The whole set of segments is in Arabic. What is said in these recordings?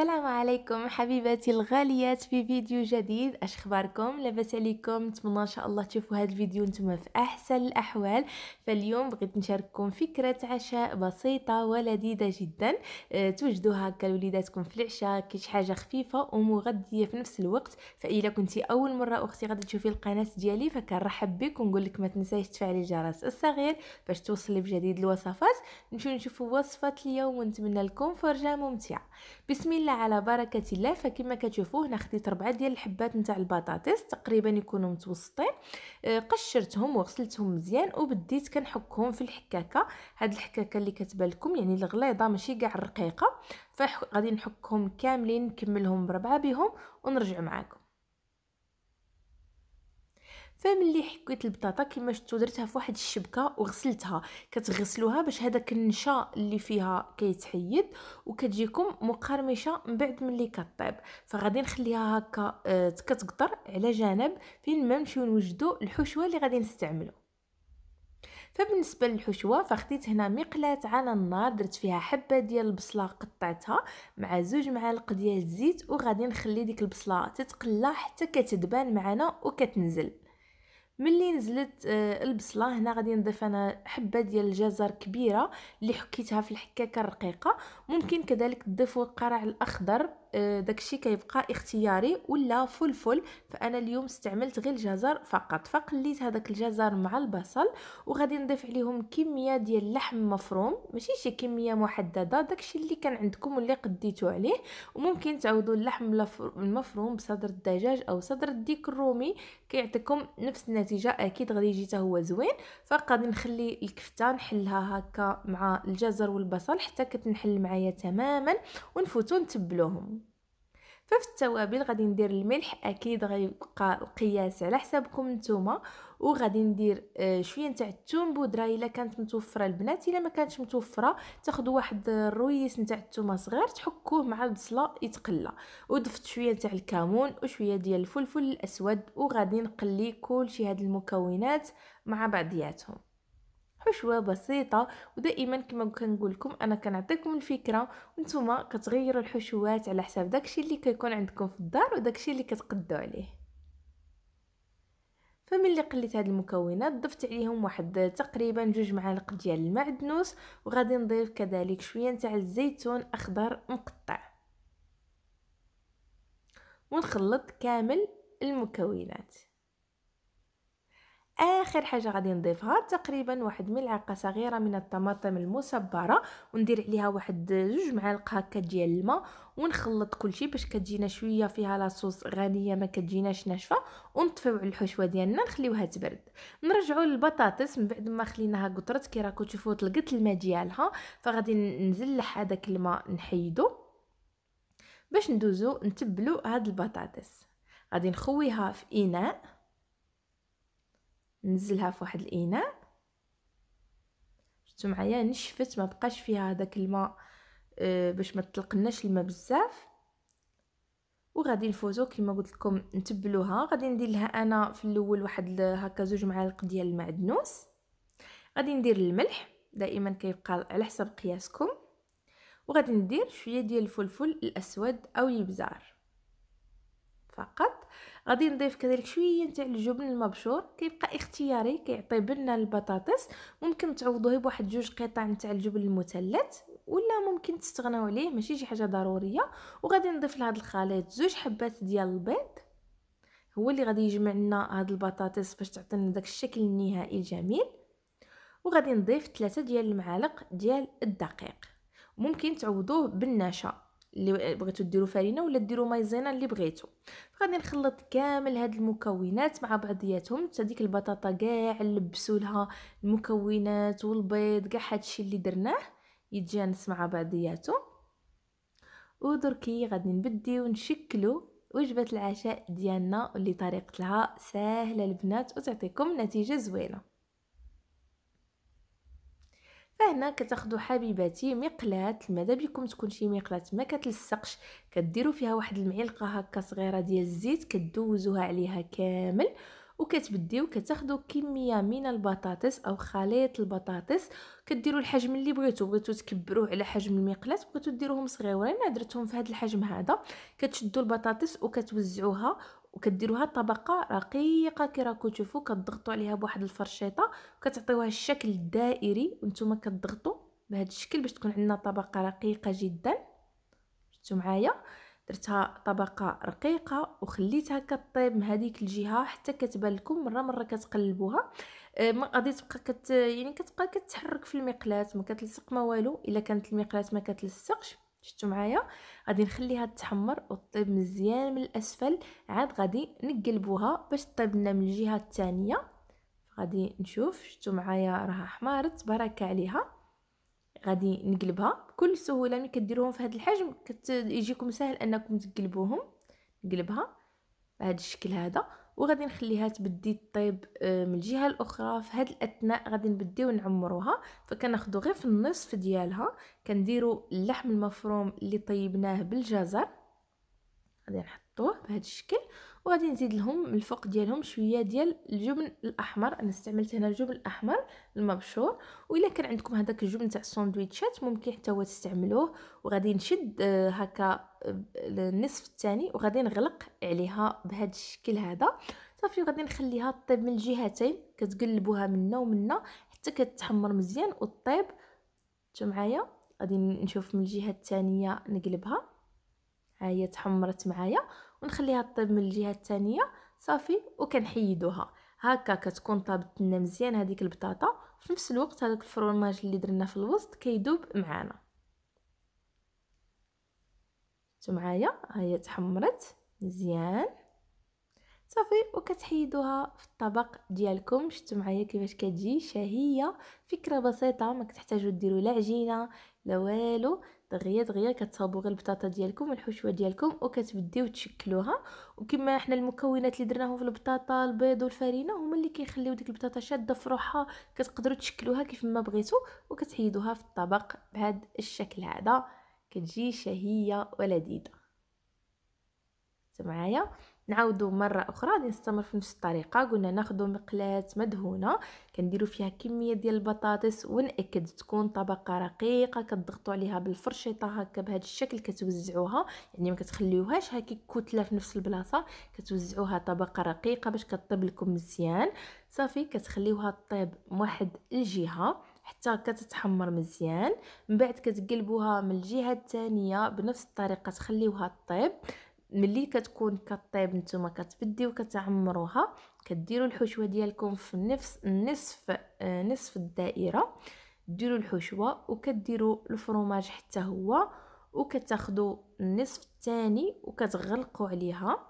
السلام عليكم حبيباتي الغاليات في فيديو جديد اش اخباركم لاباس عليكم نتمنى ان شاء الله تشوفوا هذا الفيديو نتوما في احسن الاحوال فاليوم بغيت نشارككم فكره عشاء بسيطه ولذيذه جدا أه توجدوها هكا لوليداتكم في العشاء كي شي حاجه خفيفه ومغذيه في نفس الوقت فاذا كنتي اول مره اختي غادي تشوفي القناه ديالي فكنرحب بك ونقول لك ما تنسايش تفعلي الجرس الصغير باش توصلي بجديد الوصفات نمشيو نشوفوا وصفه اليوم ونتمنى لكم فرجه ممتعه بسم الا على بركه الله فكما كتشوفوا هنا خديت ربعه ديال الحبات نتاع البطاطس تقريبا يكونوا متوسطين آه، قشرتهم وغسلتهم مزيان وبديت كنحكهم في الحكاكه هاد الحكاكه اللي كتبان لكم يعني الغليظه ماشي كاع الرقيقه فغادي نحكهم كاملين نكملهم بربعه بهم ونرجع معاكم فملي حكيت البطاطا كما شفتوا درتها في واحد الشبكه وغسلتها كتغسلوها باش هذاك النشا اللي فيها كيتحيد وكتجيكم مقرمشه من بعد ملي كطيب فغادي نخليها هكا آه كتقطر على جانب فين ما نمشيو نوجدو الحشوه اللي غادي نستعملو فبالنسبه للحشوه فخديت هنا مقلاة على النار درت فيها حبه ديال البصله قطعتها مع زوج معالق ديال الزيت وغادي نخلي ديك البصله تتقلى حتى كتدبان معنا وكتنزل ملي نزلت آه، البصله هنا غادي نضيف انا حبه ديال الجزر كبيره اللي حكيتها في الحكاكه الرقيقه ممكن كذلك تضيفوا القرع الاخضر آه، داكشي كيبقى اختياري ولا فلفل فانا اليوم استعملت غير الجزر فقط فقليت هذاك الجزر مع البصل وغادي نضيف عليهم كميه ديال اللحم مفروم ماشي شي كميه محدده داكشي اللي كان عندكم واللي قديتو عليه وممكن تعوضوا اللحم المفروم بصدر الدجاج او صدر الديك الرومي كيعطيكم نفس النتيجه اكيد غادي يجي هو زوين فقط نخلي الكفته نحلها هكا مع الجزر والبصل حتى كتنحل معايا تماما ونفوتو نتبلوهم ففي التوابل غادي ندير الملح اكيد غيبقى القياس على حسابكم نتوما وغادي ندير آه، شويه نتاع الثوم بودره الا كانت متوفره البنات الا ما كانتش متوفره تاخذوا واحد الرويس نتاع الثومه صغير تحكوه مع البصله يتقلى وضفت شويه نتاع الكمون وشويه ديال الفلفل الاسود وغادي نقلي كل شيء هاد المكونات مع بعضياتهم حشوه بسيطه ودائما كما كنقول لكم انا كنعطيكم الفكره وانتم كتغيروا الحشوات على حساب داكشي اللي كيكون عندكم في الدار وداكشي اللي كتقدوا عليه فملي قليت هاد المكونات ضفت عليهم واحد تقريبا جوج معالق ديال المعدنوس وغادي نضيف كذلك شويه نتاع الزيتون اخضر مقطع ونخلط كامل المكونات اخر حاجه غادي نضيفها تقريبا واحد ملعقه صغيره من الطماطم المصبره وندير عليها واحد جوج معالق هكا ديال الماء ونخلط كلشي باش كتجينا شويه فيها لاصوص غنيه ما كتجيناش ناشفه ونطفيو على الحشوه ديالنا نخليوها تبرد نرجعوا للبطاطس من بعد ما خليناها قطرت كي راكم تشوفوا طلقت الماء ديالها فغادي نزلح هذاك الماء نحيدو باش ندوزو نتبلو هاد البطاطس غادي نخويها في اناء نزلها في واحد الاناء شفتوا معايا نشفت ما بقاش فيها هذاك الماء آه، باش ما تطلقناش الماء بزاف وغادي نفوزو كما قلت لكم نتبلوها غادي ندير لها انا في الاول واحد هكا زوج معالق ديال المعدنوس غادي ندير الملح دائما كيبقى على حسب قياسكم وغادي ندير شويه ديال الفلفل الاسود او الابزار فقط غادي نضيف كذلك شويه نتاع الجبن المبشور كيبقى اختياري كيعطي بنه للبطاطس ممكن تعوضوه بواحد جوج قطع نتاع الجبن المثلث ولا ممكن تستغناو عليه ماشي شي حاجه ضروريه وغادي نضيف لهذا الخليط زوج حبات ديال البيض هو اللي غادي يجمع لنا هاد البطاطس باش تعطينا داك الشكل النهائي الجميل وغادي نضيف ثلاثة ديال المعالق ديال الدقيق ممكن تعوضوه بالنشا اللي بغيتو ديروا فرينه ولا ديروا مايزينا اللي بغيتو غادي نخلط كامل هاد المكونات مع بعضياتهم حتى ديك البطاطا كاع نلبسوا لها المكونات والبيض كاع هادشي اللي درناه يتجانس مع بعضياتو ودركي غادي نبديو نشكلو وجبه العشاء ديالنا اللي طريقتها ساهله البنات وتعطيكم نتيجه زوينه فهنا كتاخذوا حبيباتي مقلاه ماذا بكم تكون شي مقلاه ما كتلصقش كديروا فيها واحد المعلقه هكا صغيره ديال الزيت كدوزوها عليها كامل وكتبديو كتاخذوا كميه من البطاطس او خليط البطاطس كديروا الحجم اللي بغيتو بغيتو تكبروه على حجم المقلاه بغيتو ديروهم صغيورين درتهم في هذا الحجم هذا كتشدوا البطاطس وكتوزعوها وكديروها طبقه رقيقه كي راكم تشوفوا كتضغطوا عليها بواحد الفرشيطه وكتعطيوها الشكل الدائري وانتم كتضغطوا بهذا الشكل باش تكون عندنا طبقه رقيقه جدا شفتوا معايا درتها طبقه رقيقه وخليتها كطيب من هذيك الجهه حتى كتبان لكم مره مره كتقلبوها آه، ما غادي تبقى كت يعني كتبقى كتحرك في المقلاه ما كتلصق ما والو الا كانت المقلاه ما كتلصقش شفتوا معايا غادي نخليها تحمر وطيب مزيان من الاسفل عاد غادي نقلبوها باش طيب لنا من الجهه الثانيه غادي نشوف شفتوا معايا راها حمارت بركة عليها غادي نقلبها بكل سهوله ملي كديروهم في هذا الحجم يجيكم سهل انكم تقلبوهم نقلبها بهذا الشكل هذا وغادي نخليها تبدي طيب آه، من الجهه الاخرى في هذه الاثناء غادي نبديو نعمروها فكناخذوا غير في النصف ديالها كنديرو اللحم المفروم اللي طيبناه بالجزر غادي نحطوه بهذا الشكل وغادي نزيد لهم من الفوق ديالهم شويه ديال الجبن الاحمر انا استعملت هنا الجبن الاحمر المبشور والا كان عندكم هذاك الجبن تاع الساندويتشات ممكن حتى هو تستعملوه وغادي نشد آه، هكا آه، النصف الثاني وغادي نغلق عليها بهذا الشكل هذا صافي غادي نخليها طيب من الجهتين كتقلبوها منا ومنا حتى كتحمر مزيان وطيب انتوا معايا غادي نشوف من الجهه الثانيه نقلبها ها هي تحمرت معايا ونخليها طيب من الجهه الثانيه صافي وكنحيدوها هكا كتكون طابت لنا مزيان هذيك البطاطا في نفس الوقت هذاك الفرماج اللي درنا في الوسط كيدوب معانا شفتوا معايا ها هي تحمرت مزيان صافي وكتحيدوها في الطبق ديالكم شفتوا معايا كيفاش كتجي شهيه فكره بسيطه ما كتحتاجوا ديروا لا عجينه لا والو دغيا دغيا كتصاوبوا غير البطاطا ديالكم والحشوه ديالكم وكتبديو تشكلوها وكما احنا المكونات اللي درناهم في البطاطا البيض والفرينه هما اللي كيخليو ديك البطاطا شاده في روحها كتقدروا تشكلوها كيف ما بغيتوا وكتحيدوها في الطبق بهذا الشكل هذا كتجي شهيه ولذيذه معايا نعاودو مره اخرى غادي نستمر في نفس الطريقه قلنا ناخذ مقلاه مدهونه كنديرو فيها كميه ديال البطاطس ونأكد تكون طبقه رقيقه كتضغطوا عليها بالفرشيطه هكا بهذا الشكل كتوزعوها يعني ما كتخليوهاش هكا كتله في نفس البلاصه كتوزعوها طبقه رقيقه باش كطيب لكم مزيان صافي كتخليوها طيب واحد الجهه حتى كتتحمر مزيان من بعد كتقلبوها من الجهه الثانيه بنفس الطريقه تخليوها طيب ملي كتكون كطيب نتوما كتبديو كتعمروها كديروا الحشوه ديالكم في نفس نصف آه، نصف الدائره ديروا الحشوه وكديروا الفرماج حتى هو وكتاخذوا النصف الثاني وكتغلقوا عليها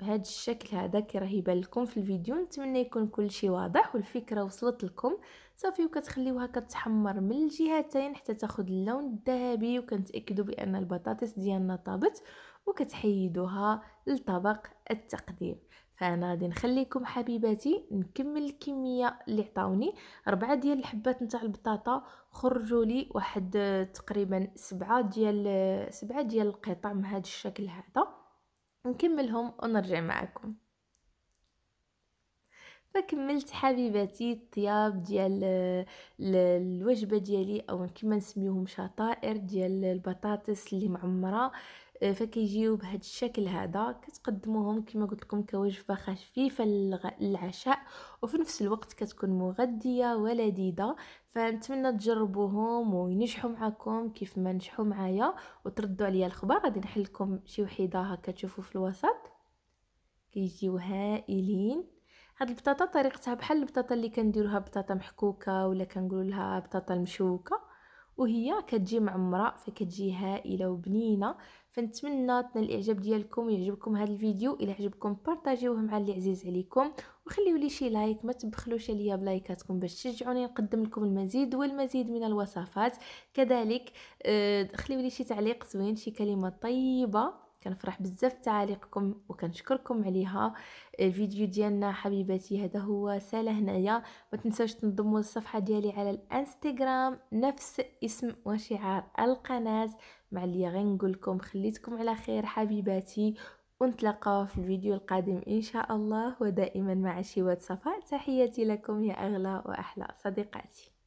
بهذا الشكل هذا كي راه يبان لكم في الفيديو نتمنى يكون كل شيء واضح والفكره وصلت لكم صافي وكتخليوها كتحمر من الجهتين حتى تاخذ اللون الذهبي وكنتاكدوا بان البطاطس ديالنا طابت وكتحيدوها لطبق التقديم فانا غادي نخليكم حبيباتي نكمل الكميه اللي عطاوني ربعه ديال الحبات نتاع البطاطا خرجوا لي واحد تقريبا سبعه ديال سبعه ديال القطع من هذا الشكل هذا نكملهم ونرجع معكم فكملت حبيباتي الطياب ديال الوجبه ديالي او كما نسميوهم شطائر ديال البطاطس اللي معمره فكيجيو بهذا الشكل هذا كتقدموهم كما قلت لكم كوجبه خفيفه للعشاء وفي نفس الوقت كتكون مغذيه ولذيذه فنتمنى تجربوهم وينجحوا معكم كيف ما نجحوا معايا وتردوا عليا الخبر غادي نحل لكم شي وحده هكا تشوفوا في الوسط كيجيو هائلين هاد البطاطا طريقتها بحال البطاطا اللي كنديروها بطاطا محكوكه ولا كنقولوا لها بطاطا المشوكه وهي كتجي معمره فكتجي هائله وبنينه فنتمنى تنال الاعجاب ديالكم يعجبكم هذا الفيديو الا عجبكم بارطاجيوه مع اللي عزيز عليكم وخليو لي شي لايك ما تبخلوش عليا بلايكاتكم باش تشجعوني نقدم لكم المزيد والمزيد من الوصفات كذلك آه، خليو لي شي تعليق زوين شي كلمه طيبه كنفرح بزاف بتعاليقكم وكنشكركم عليها الفيديو ديالنا حبيباتي هذا هو سالا هنايا ما تنساوش تنضموا الصفحة ديالي على الانستغرام نفس اسم وشعار القناه مع اللي غنقول لكم خليتكم على خير حبيباتي ونتلاقاو في الفيديو القادم ان شاء الله ودائما مع شيوات صفاء تحياتي لكم يا اغلى واحلى صديقاتي